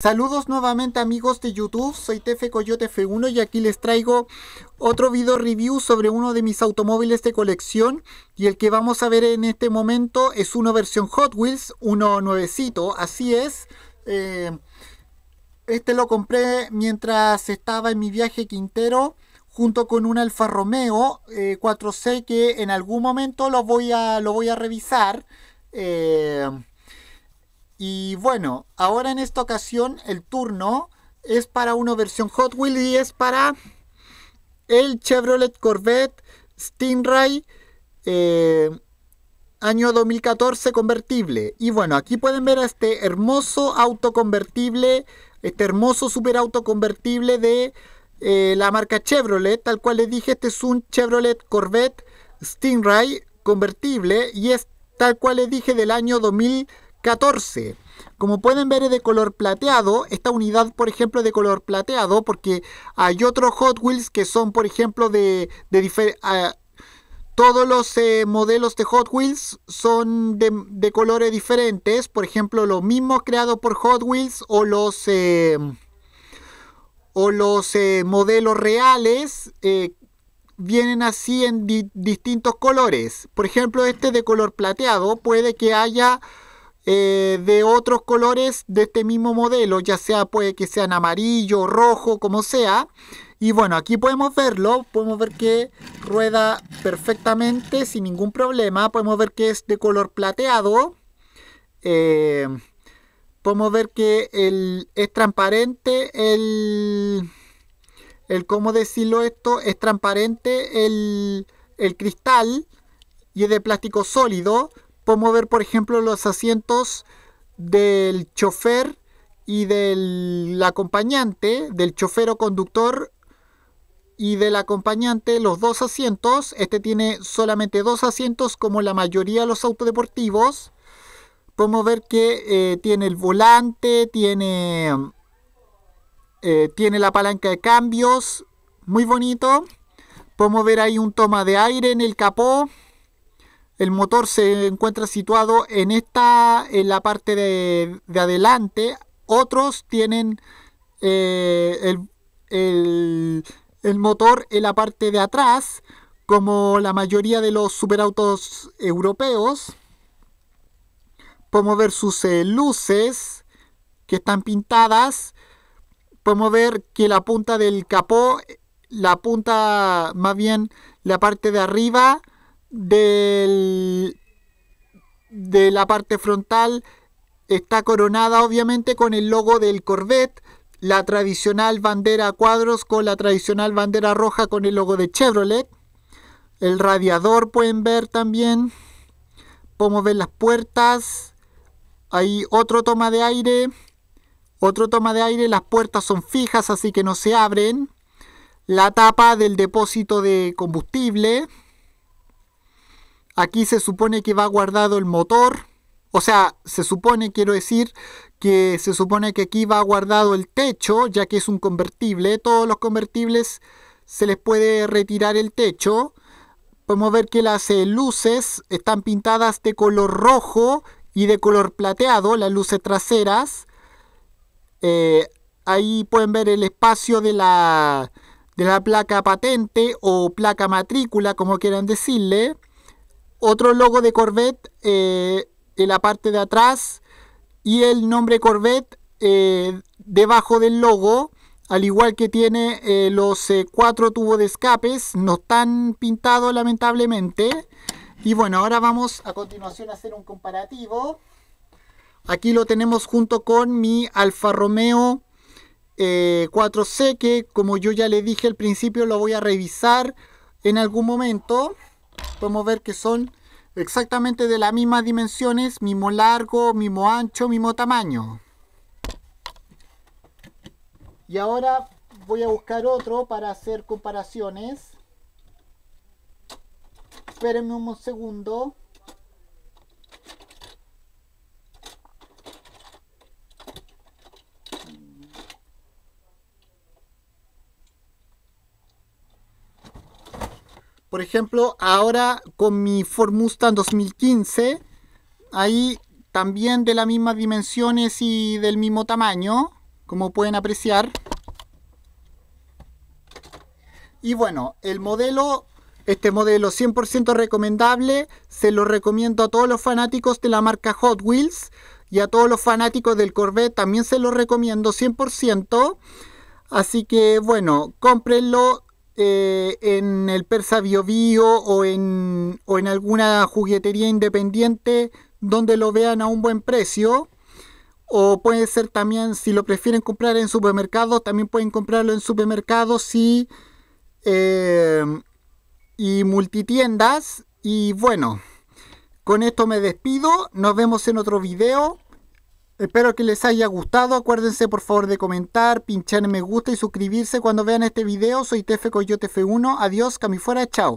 Saludos nuevamente amigos de YouTube, soy Tefe Coyote F1 y aquí les traigo otro video review sobre uno de mis automóviles de colección y el que vamos a ver en este momento es uno versión Hot Wheels, uno nuevecito, así es. Eh, este lo compré mientras estaba en mi viaje Quintero junto con un Alfa Romeo 4C eh, que en algún momento lo voy a, lo voy a revisar. Eh, y bueno, ahora en esta ocasión el turno es para una versión Hot Wheels y es para el Chevrolet Corvette Stingray eh, año 2014 convertible. Y bueno, aquí pueden ver a este hermoso auto convertible, este hermoso auto convertible de eh, la marca Chevrolet. Tal cual les dije, este es un Chevrolet Corvette Stingray convertible y es tal cual les dije del año 2014 como pueden ver es de color plateado, esta unidad por ejemplo es de color plateado porque hay otros Hot Wheels que son por ejemplo de, ah, todos los eh, modelos de Hot Wheels son de, colores diferentes, por ejemplo los mismos creados por Hot Wheels o los, eh, o los eh, modelos reales vienen así en distintos colores. Por ejemplo este de color plateado puede que haya eh, de otros colores de este mismo modelo, ya sea puede que sean amarillo, rojo, como sea. Y bueno, aquí podemos verlo, podemos ver que rueda perfectamente, sin ningún problema. Podemos ver que es de color plateado. Eh, podemos ver que es transparente el, el, ¿cómo decirlo esto? Es transparente el cristal y es de plástico sólido. Podemos ver, por ejemplo, los asientos del chofer y del acompañante, del chofer o conductor y del acompañante, los dos asientos. Este tiene solamente dos asientos como la mayoría de los autodeportivos. Podemos ver que eh, tiene el volante, tiene, eh, tiene la palanca de cambios, muy bonito. Podemos ver ahí un toma de aire en el capó. El motor se encuentra situado en esta, en la parte de, adelante. Otros tienen eh, el, motor en la parte de atrás, como la mayoría de los superautos europeos. Podemos ver sus eh, luces que están pintadas. Podemos ver que la punta del capó, la punta, más bien la parte de arriba, de la parte frontal está coronada obviamente con el logo del Corvette, la tradicional bandera a cuadros con la tradicional bandera roja con el logo de Chevrolet. El radiador pueden ver también. Podemos ver las puertas. Hay otro toma de aire. Otro toma de aire. Las puertas son fijas así que no se abren. La tapa del depósito de combustible. Aquí se supone que va guardado el motor, o sea, se supone, quiero decir, que se supone que aquí va guardado el techo, ya que es un convertible. Todos los convertibles se les puede retirar el techo. Podemos ver que las eh, luces están pintadas de color rojo y de color plateado, las luces traseras. Eh, ahí pueden ver el espacio de la, de la placa patente o placa matrícula, como quieran decirle otro logo de Corvette eh, en la parte de atrás y el nombre Corvette eh, debajo del logo, al igual que tiene eh, los cuatro tubos de escapes, no están pintados lamentablemente. Y bueno, ahora vamos a continuación a hacer un comparativo. Aquí lo tenemos junto con mi Alfa Romeo 4C, que como yo ya le dije al principio, lo voy a revisar en algún momento podemos ver que son exactamente de las mismas dimensiones, mismo largo, mismo ancho, mismo tamaño. Y ahora voy a buscar otro para hacer comparaciones. Espérenme un segundo. Por ejemplo, ahora con mi Ford Mustang 2015, ahí también de las mismas dimensiones y del mismo tamaño, como pueden apreciar. Y bueno, el modelo, este modelo 100% recomendable, se lo recomiendo a todos los fanáticos de la marca Hot Wheels y a todos los fanáticos del Corvette también se lo recomiendo 100%. Así que bueno, cómprenlo, eh, en el Persa Bio, o, en, o en alguna juguetería independiente donde lo vean a un buen precio. O puede ser también, si lo prefieren comprar en supermercados, también pueden comprarlo en supermercados y, em, y multitiendas. Y bueno, con esto me despido. Nos vemos en otro video. Espero que les haya gustado. Acuérdense por favor de comentar, pinchar en me gusta y suscribirse cuando vean este video. Soy Tefe Coyote F1. Adiós, fuera, chao.